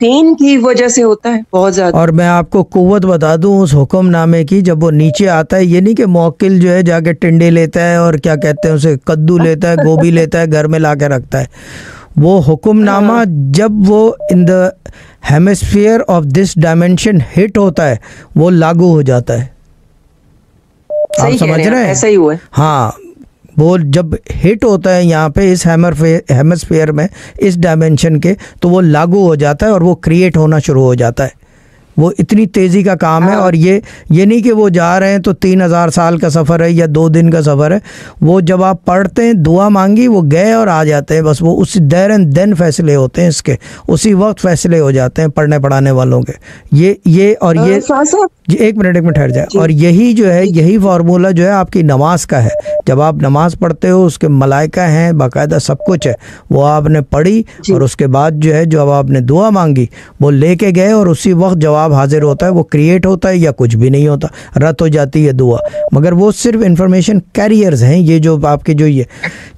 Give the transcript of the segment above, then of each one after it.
Pen की वजह से होता है बहुत ज्यादा और मैं आपको कुत बता दूं उस हुक्मनामे की जब वो नीचे आता है ये नहीं कि मोकिल जो है जाके टिंडे लेता है और क्या कहते हैं उसे कद्दू लेता है गोभी लेता है घर में ला रखता है वो हुक्मनामा हाँ। जब वो in the hemisphere of this dimension hit होता है वो लागू हो जाता है आप समझ रहे हैं ऐसा ही हुआ है हाँ वो जब हिट होता है यहाँ पे इस हैमर हेमस्फेयर में इस डायमेंशन के तो वो लागू हो जाता है और वो क्रिएट होना शुरू हो जाता है वो इतनी तेज़ी का काम है हाँ। और ये ये नहीं कि वो जा रहे हैं तो तीन हज़ार साल का सफ़र है या दो दिन का सफ़र है वो जब आप पढ़ते हैं दुआ मांगी वो गए और आ जाते हैं बस वो उसी देर एंड देन फैसले होते हैं इसके उसी वक्त फैसले हो जाते हैं पढ़ने पढ़ाने वालों के ये ये और ये एक मिनट एक मिनट ठहर जाए और यही जो है यही फार्मूला जो है आपकी नमाज का है जब आप नमाज पढ़ते हो उसके मलाइका हैं बाकायदा सब कुछ है वो आपने पढ़ी और उसके बाद जो है जो आपने दुआ मांगी वो लेके गए और उसी वक्त जवाब जवाब हाजिर होता है वो क्रिएट होता है या कुछ भी नहीं होता रद्द हो जाती है दुआ मगर वो सिर्फ इंफॉर्मेशन कैरियर्स हैं ये जो आपके जो ये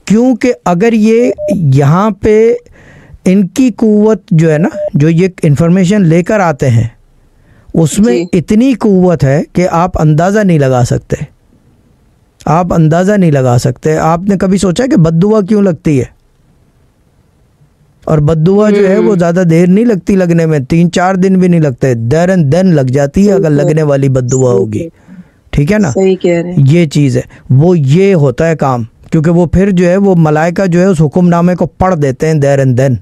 क्योंकि अगर ये यहाँ पे इनकी कुवत जो है ना जो ये इंफॉर्मेशन लेकर आते हैं उसमें इतनी कुवत है कि आप अंदाज़ा नहीं लगा सकते आप अंदाज़ा नहीं लगा सकते आपने कभी सोचा कि बद क्यों लगती है और बदुआ जो है वो हम्म। ज्यादा देर नहीं लगती लगने में तीन चार दिन भी नहीं लगते देर एंड देन लग जाती है अगर लगने वाली बदुआ होगी ठीक है ना सही कह रहे ये चीज है वो ये होता है काम क्योंकि वो फिर जो है वो मलाइका जो है उस हुक्मनामे को पढ़ देते हैं देर एंड देन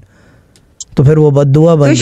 तो फिर वो बदुआ बन तो